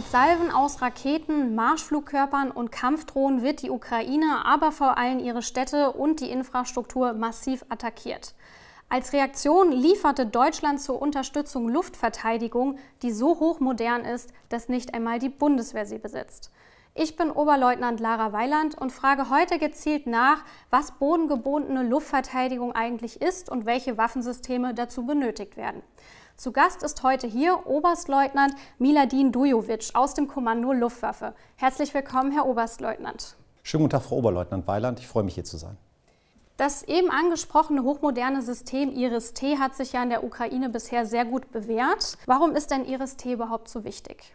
Mit Salven aus Raketen, Marschflugkörpern und Kampfdrohnen wird die Ukraine, aber vor allem ihre Städte und die Infrastruktur massiv attackiert. Als Reaktion lieferte Deutschland zur Unterstützung Luftverteidigung, die so hochmodern ist, dass nicht einmal die Bundeswehr sie besitzt. Ich bin Oberleutnant Lara Weiland und frage heute gezielt nach, was bodengebundene Luftverteidigung eigentlich ist und welche Waffensysteme dazu benötigt werden. Zu Gast ist heute hier Oberstleutnant Miladin Dujovic aus dem Kommando Luftwaffe. Herzlich willkommen, Herr Oberstleutnant. Schönen guten Tag, Frau Oberleutnant Weiland. Ich freue mich, hier zu sein. Das eben angesprochene hochmoderne System IRIS-T hat sich ja in der Ukraine bisher sehr gut bewährt. Warum ist denn IRIS-T überhaupt so wichtig?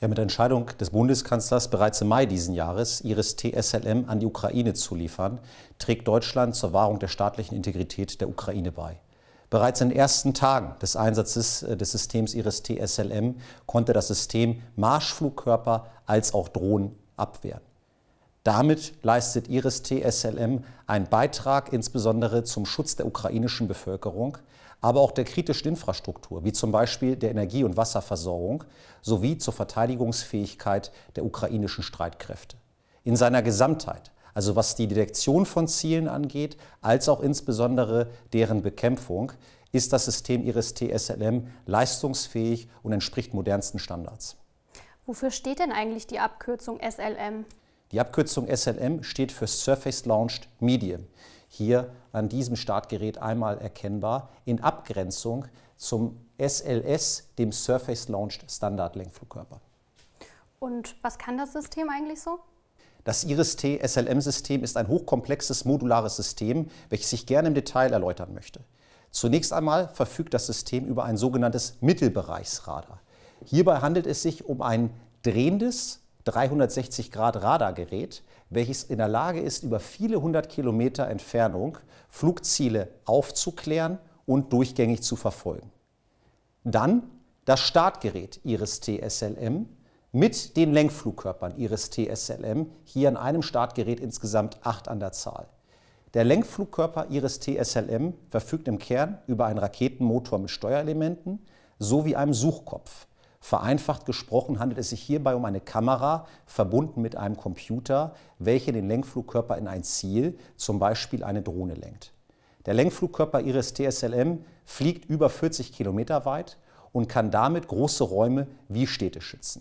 Ja, mit der Entscheidung des Bundeskanzlers bereits im Mai diesen Jahres, IRIS-T SLM an die Ukraine zu liefern, trägt Deutschland zur Wahrung der staatlichen Integrität der Ukraine bei. Bereits in den ersten Tagen des Einsatzes äh, des Systems Iris TSLM konnte das System Marschflugkörper als auch Drohnen abwehren. Damit leistet Iris TSLM einen Beitrag insbesondere zum Schutz der ukrainischen Bevölkerung, aber auch der kritischen Infrastruktur, wie zum Beispiel der Energie- und Wasserversorgung, sowie zur Verteidigungsfähigkeit der ukrainischen Streitkräfte. In seiner Gesamtheit also was die Detektion von Zielen angeht, als auch insbesondere deren Bekämpfung, ist das System Ihres TSLM leistungsfähig und entspricht modernsten Standards. Wofür steht denn eigentlich die Abkürzung SLM? Die Abkürzung SLM steht für Surface Launched Medium. Hier an diesem Startgerät einmal erkennbar in Abgrenzung zum SLS, dem Surface Launched Standard Lenkflugkörper. Und was kann das System eigentlich so? Das IRIS-T-SLM-System ist ein hochkomplexes modulares System, welches ich gerne im Detail erläutern möchte. Zunächst einmal verfügt das System über ein sogenanntes Mittelbereichsradar. Hierbei handelt es sich um ein drehendes 360-Grad-Radargerät, welches in der Lage ist, über viele hundert Kilometer Entfernung Flugziele aufzuklären und durchgängig zu verfolgen. Dann das Startgerät IRIS-T-SLM, mit den Lenkflugkörpern Iris TSLM, hier an einem Startgerät insgesamt acht an der Zahl. Der Lenkflugkörper Iris TSLM verfügt im Kern über einen Raketenmotor mit Steuerelementen sowie einem Suchkopf. Vereinfacht gesprochen handelt es sich hierbei um eine Kamera, verbunden mit einem Computer, welche den Lenkflugkörper in ein Ziel, zum Beispiel eine Drohne, lenkt. Der Lenkflugkörper Iris TSLM fliegt über 40 Kilometer weit und kann damit große Räume wie Städte schützen.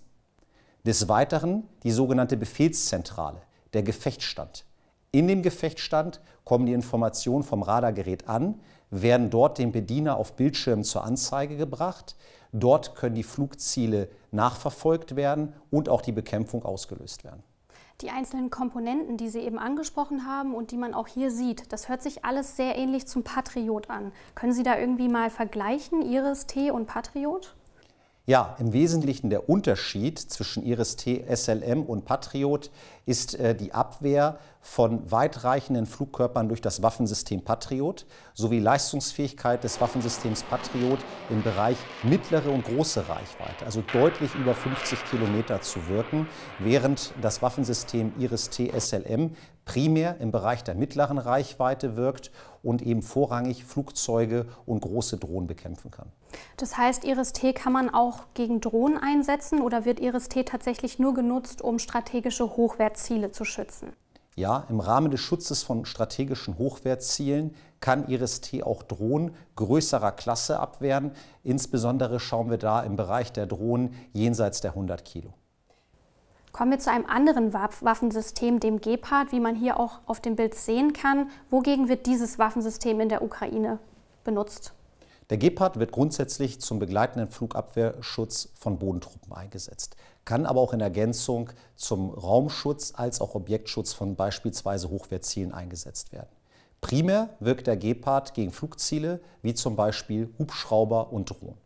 Des Weiteren die sogenannte Befehlszentrale, der Gefechtsstand. In dem Gefechtsstand kommen die Informationen vom Radargerät an, werden dort dem Bediener auf Bildschirmen zur Anzeige gebracht. Dort können die Flugziele nachverfolgt werden und auch die Bekämpfung ausgelöst werden. Die einzelnen Komponenten, die Sie eben angesprochen haben und die man auch hier sieht, das hört sich alles sehr ähnlich zum Patriot an. Können Sie da irgendwie mal vergleichen, Ihres T und Patriot? Ja, im Wesentlichen der Unterschied zwischen Iris T, SLM und Patriot ist äh, die Abwehr von weitreichenden Flugkörpern durch das Waffensystem Patriot sowie Leistungsfähigkeit des Waffensystems Patriot im Bereich mittlere und große Reichweite, also deutlich über 50 Kilometer zu wirken, während das Waffensystem Iris T SLM primär im Bereich der mittleren Reichweite wirkt und eben vorrangig Flugzeuge und große Drohnen bekämpfen kann. Das heißt, Iris-T kann man auch gegen Drohnen einsetzen oder wird Iris-T tatsächlich nur genutzt, um strategische Hochwertziele zu schützen? Ja, im Rahmen des Schutzes von strategischen Hochwertzielen kann Iris-T auch Drohnen größerer Klasse abwehren. Insbesondere schauen wir da im Bereich der Drohnen jenseits der 100 Kilo. Kommen wir zu einem anderen Waffensystem, dem Gepard, wie man hier auch auf dem Bild sehen kann. Wogegen wird dieses Waffensystem in der Ukraine benutzt? Der Gepard wird grundsätzlich zum begleitenden Flugabwehrschutz von Bodentruppen eingesetzt, kann aber auch in Ergänzung zum Raumschutz als auch Objektschutz von beispielsweise Hochwehrzielen eingesetzt werden. Primär wirkt der Gepard gegen Flugziele wie zum Beispiel Hubschrauber und Drohnen.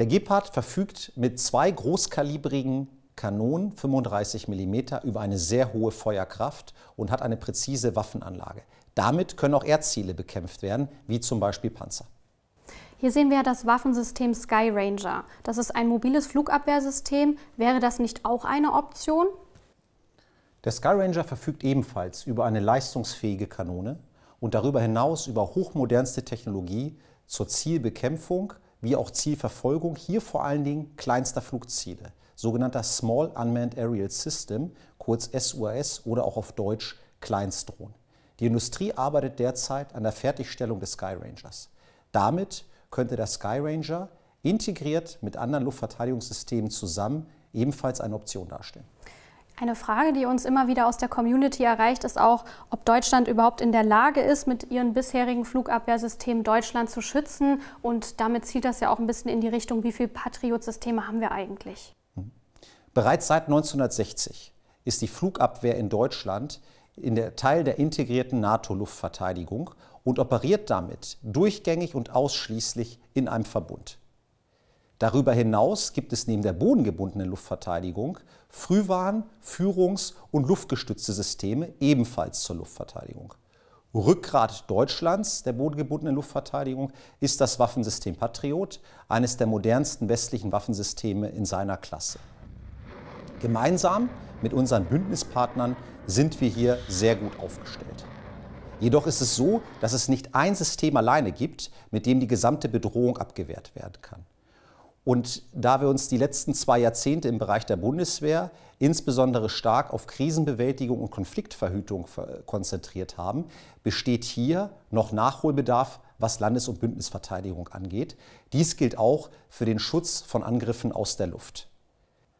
Der Gepard verfügt mit zwei großkalibrigen Kanonen 35 mm über eine sehr hohe Feuerkraft und hat eine präzise Waffenanlage. Damit können auch Erdziele bekämpft werden, wie zum Beispiel Panzer. Hier sehen wir das Waffensystem Sky Ranger. Das ist ein mobiles Flugabwehrsystem. Wäre das nicht auch eine Option? Der Sky Ranger verfügt ebenfalls über eine leistungsfähige Kanone und darüber hinaus über hochmodernste Technologie zur Zielbekämpfung wie auch Zielverfolgung, hier vor allen Dingen kleinster Flugziele, sogenannter Small Unmanned Aerial System, kurz SUAS oder auch auf Deutsch Kleinstdrohnen. Die Industrie arbeitet derzeit an der Fertigstellung des Sky Rangers. Damit könnte der Sky Ranger integriert mit anderen Luftverteidigungssystemen zusammen ebenfalls eine Option darstellen. Eine Frage, die uns immer wieder aus der Community erreicht, ist auch, ob Deutschland überhaupt in der Lage ist, mit ihren bisherigen Flugabwehrsystemen Deutschland zu schützen. Und damit zielt das ja auch ein bisschen in die Richtung, wie viele Patriot-Systeme haben wir eigentlich? Mhm. Bereits seit 1960 ist die Flugabwehr in Deutschland in der Teil der integrierten NATO-Luftverteidigung und operiert damit durchgängig und ausschließlich in einem Verbund. Darüber hinaus gibt es neben der bodengebundenen Luftverteidigung Frühwarn-, Führungs- und Luftgestützte Systeme ebenfalls zur Luftverteidigung. Rückgrat Deutschlands der bodengebundenen Luftverteidigung ist das Waffensystem Patriot, eines der modernsten westlichen Waffensysteme in seiner Klasse. Gemeinsam mit unseren Bündnispartnern sind wir hier sehr gut aufgestellt. Jedoch ist es so, dass es nicht ein System alleine gibt, mit dem die gesamte Bedrohung abgewehrt werden kann. Und da wir uns die letzten zwei Jahrzehnte im Bereich der Bundeswehr insbesondere stark auf Krisenbewältigung und Konfliktverhütung äh, konzentriert haben, besteht hier noch Nachholbedarf, was Landes- und Bündnisverteidigung angeht. Dies gilt auch für den Schutz von Angriffen aus der Luft.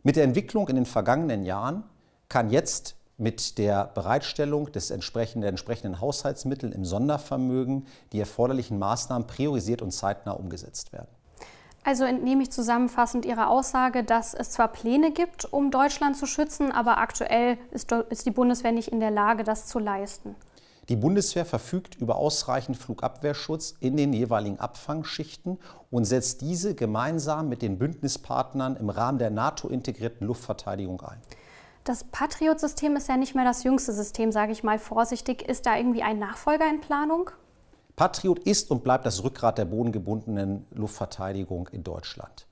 Mit der Entwicklung in den vergangenen Jahren kann jetzt mit der Bereitstellung des entsprechenden, der entsprechenden Haushaltsmittel im Sondervermögen die erforderlichen Maßnahmen priorisiert und zeitnah umgesetzt werden. Also entnehme ich zusammenfassend Ihre Aussage, dass es zwar Pläne gibt, um Deutschland zu schützen, aber aktuell ist, ist die Bundeswehr nicht in der Lage, das zu leisten. Die Bundeswehr verfügt über ausreichend Flugabwehrschutz in den jeweiligen Abfangschichten und setzt diese gemeinsam mit den Bündnispartnern im Rahmen der NATO-integrierten Luftverteidigung ein. Das Patriot-System ist ja nicht mehr das jüngste System, sage ich mal vorsichtig. Ist da irgendwie ein Nachfolger in Planung? Patriot ist und bleibt das Rückgrat der bodengebundenen Luftverteidigung in Deutschland.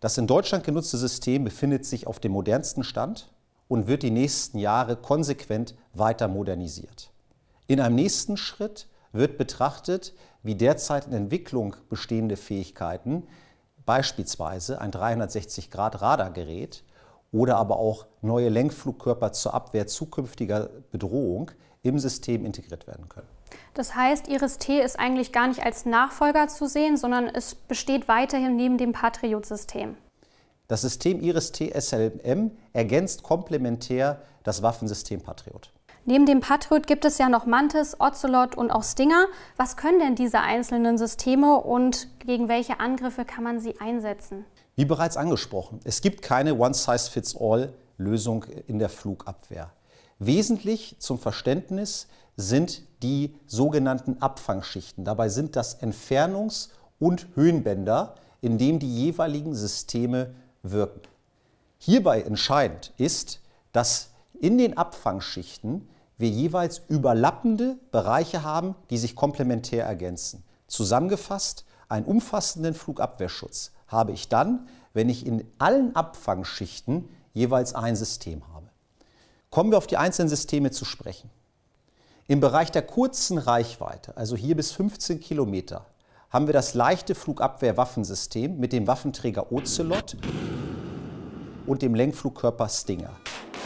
Das in Deutschland genutzte System befindet sich auf dem modernsten Stand und wird die nächsten Jahre konsequent weiter modernisiert. In einem nächsten Schritt wird betrachtet, wie derzeit in Entwicklung bestehende Fähigkeiten, beispielsweise ein 360-Grad-Radargerät, oder aber auch neue Lenkflugkörper zur Abwehr zukünftiger Bedrohung im System integriert werden können. Das heißt, Iris-T ist eigentlich gar nicht als Nachfolger zu sehen, sondern es besteht weiterhin neben dem Patriot-System. Das System Iris-T SLM ergänzt komplementär das Waffensystem Patriot. Neben dem Patriot gibt es ja noch Mantis, Ocelot und auch Stinger. Was können denn diese einzelnen Systeme und gegen welche Angriffe kann man sie einsetzen? Wie bereits angesprochen, es gibt keine One-Size-Fits-All-Lösung in der Flugabwehr. Wesentlich zum Verständnis sind die sogenannten Abfangschichten. Dabei sind das Entfernungs- und Höhenbänder, in denen die jeweiligen Systeme wirken. Hierbei entscheidend ist, dass in den Abfangschichten wir jeweils überlappende Bereiche haben, die sich komplementär ergänzen. Zusammengefasst einen umfassenden Flugabwehrschutz habe ich dann, wenn ich in allen Abfangschichten jeweils ein System habe. Kommen wir auf die einzelnen Systeme zu sprechen. Im Bereich der kurzen Reichweite, also hier bis 15 Kilometer, haben wir das leichte Flugabwehrwaffensystem mit dem Waffenträger Ocelot und dem Lenkflugkörper Stinger.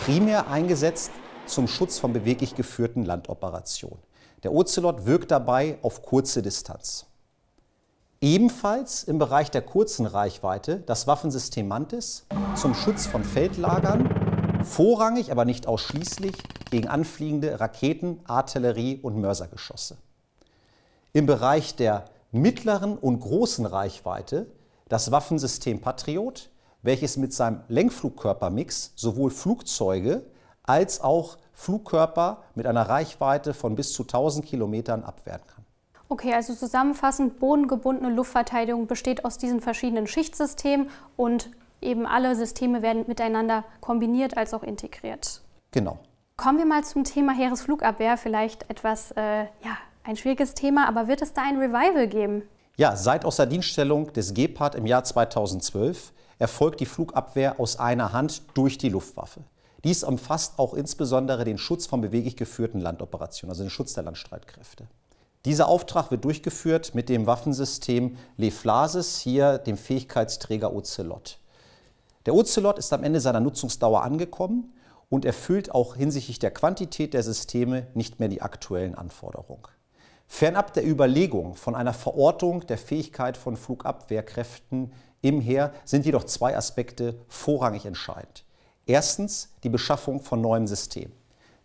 Primär eingesetzt zum Schutz von beweglich geführten Landoperationen. Der Ocelot wirkt dabei auf kurze Distanz. Ebenfalls im Bereich der kurzen Reichweite das Waffensystem Mantis zum Schutz von Feldlagern, vorrangig, aber nicht ausschließlich gegen anfliegende Raketen, Artillerie und Mörsergeschosse. Im Bereich der mittleren und großen Reichweite das Waffensystem Patriot, welches mit seinem Lenkflugkörpermix sowohl Flugzeuge als auch Flugkörper mit einer Reichweite von bis zu 1000 Kilometern abwehren kann. Okay, also zusammenfassend, bodengebundene Luftverteidigung besteht aus diesen verschiedenen Schichtsystemen und eben alle Systeme werden miteinander kombiniert als auch integriert. Genau. Kommen wir mal zum Thema Heeresflugabwehr, vielleicht etwas, äh, ja, ein schwieriges Thema, aber wird es da ein Revival geben? Ja, seit Außerdienststellung des Gepard im Jahr 2012 erfolgt die Flugabwehr aus einer Hand durch die Luftwaffe. Dies umfasst auch insbesondere den Schutz von beweglich geführten Landoperationen, also den Schutz der Landstreitkräfte. Dieser Auftrag wird durchgeführt mit dem Waffensystem Leflasis, hier dem Fähigkeitsträger Ocelot. Der Ocelot ist am Ende seiner Nutzungsdauer angekommen und erfüllt auch hinsichtlich der Quantität der Systeme nicht mehr die aktuellen Anforderungen. Fernab der Überlegung von einer Verortung der Fähigkeit von Flugabwehrkräften im Heer sind jedoch zwei Aspekte vorrangig entscheidend. Erstens die Beschaffung von neuem System.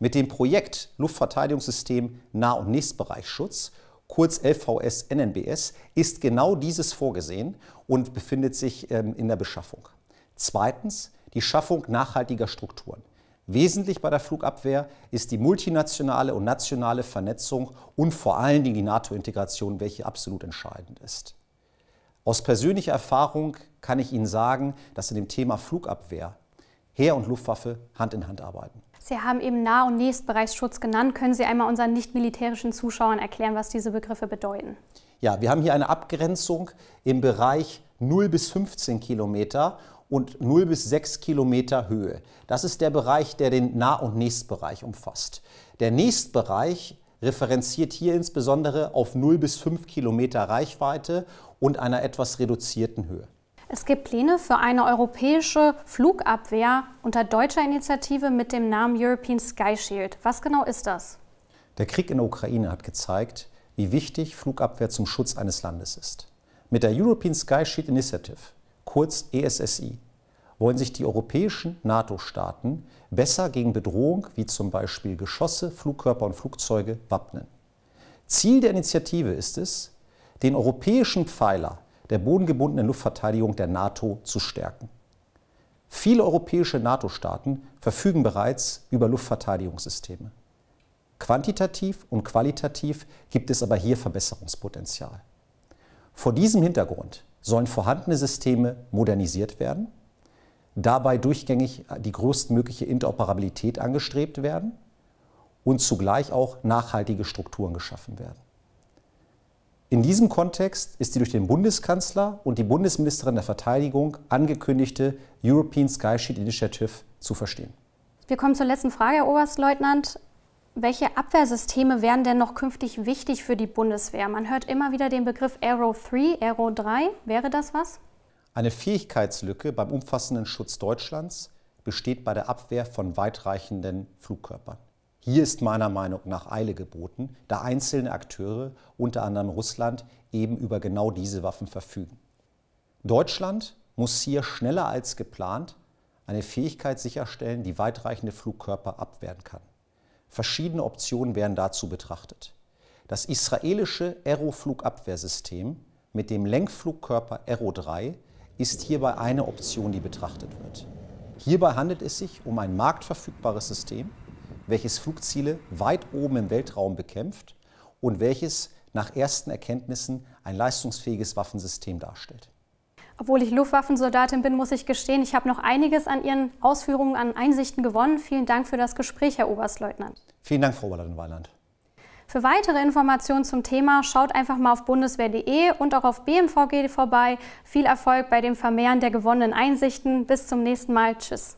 Mit dem Projekt Luftverteidigungssystem Nah- und Nächstbereichsschutz, kurz LVS NNBS, ist genau dieses vorgesehen und befindet sich ähm, in der Beschaffung. Zweitens die Schaffung nachhaltiger Strukturen. Wesentlich bei der Flugabwehr ist die multinationale und nationale Vernetzung und vor allen Dingen die NATO-Integration, welche absolut entscheidend ist. Aus persönlicher Erfahrung kann ich Ihnen sagen, dass in dem Thema Flugabwehr Heer und Luftwaffe Hand in Hand arbeiten. Sie haben eben Nah- und Nächstbereichsschutz genannt. Können Sie einmal unseren nicht-militärischen Zuschauern erklären, was diese Begriffe bedeuten? Ja, wir haben hier eine Abgrenzung im Bereich 0 bis 15 Kilometer und 0 bis 6 Kilometer Höhe. Das ist der Bereich, der den Nah- und Nächstbereich umfasst. Der Nächstbereich referenziert hier insbesondere auf 0 bis 5 Kilometer Reichweite und einer etwas reduzierten Höhe. Es gibt Pläne für eine europäische Flugabwehr unter deutscher Initiative mit dem Namen European Sky Shield. Was genau ist das? Der Krieg in der Ukraine hat gezeigt, wie wichtig Flugabwehr zum Schutz eines Landes ist. Mit der European Sky Shield Initiative, kurz ESSI, wollen sich die europäischen NATO-Staaten besser gegen Bedrohung wie zum Beispiel Geschosse, Flugkörper und Flugzeuge wappnen. Ziel der Initiative ist es, den europäischen Pfeiler der bodengebundenen Luftverteidigung der NATO zu stärken. Viele europäische NATO-Staaten verfügen bereits über Luftverteidigungssysteme. Quantitativ und qualitativ gibt es aber hier Verbesserungspotenzial. Vor diesem Hintergrund sollen vorhandene Systeme modernisiert werden, dabei durchgängig die größtmögliche Interoperabilität angestrebt werden und zugleich auch nachhaltige Strukturen geschaffen werden. In diesem Kontext ist die durch den Bundeskanzler und die Bundesministerin der Verteidigung angekündigte European Skysheet Initiative zu verstehen. Wir kommen zur letzten Frage, Herr Oberstleutnant. Welche Abwehrsysteme wären denn noch künftig wichtig für die Bundeswehr? Man hört immer wieder den Begriff Aero 3, Aero 3. Wäre das was? Eine Fähigkeitslücke beim umfassenden Schutz Deutschlands besteht bei der Abwehr von weitreichenden Flugkörpern. Hier ist meiner Meinung nach Eile geboten, da einzelne Akteure, unter anderem Russland, eben über genau diese Waffen verfügen. Deutschland muss hier schneller als geplant eine Fähigkeit sicherstellen, die weitreichende Flugkörper abwehren kann. Verschiedene Optionen werden dazu betrachtet. Das israelische Aeroflugabwehrsystem mit dem Lenkflugkörper Aero 3 ist hierbei eine Option, die betrachtet wird. Hierbei handelt es sich um ein marktverfügbares System, welches Flugziele weit oben im Weltraum bekämpft und welches nach ersten Erkenntnissen ein leistungsfähiges Waffensystem darstellt. Obwohl ich Luftwaffensoldatin bin, muss ich gestehen, ich habe noch einiges an Ihren Ausführungen, an Einsichten gewonnen. Vielen Dank für das Gespräch, Herr Oberstleutnant. Vielen Dank, Frau Oberleutnant-Weiland. Für weitere Informationen zum Thema schaut einfach mal auf bundeswehr.de und auch auf BMVG vorbei. Viel Erfolg bei dem Vermehren der gewonnenen Einsichten. Bis zum nächsten Mal. Tschüss.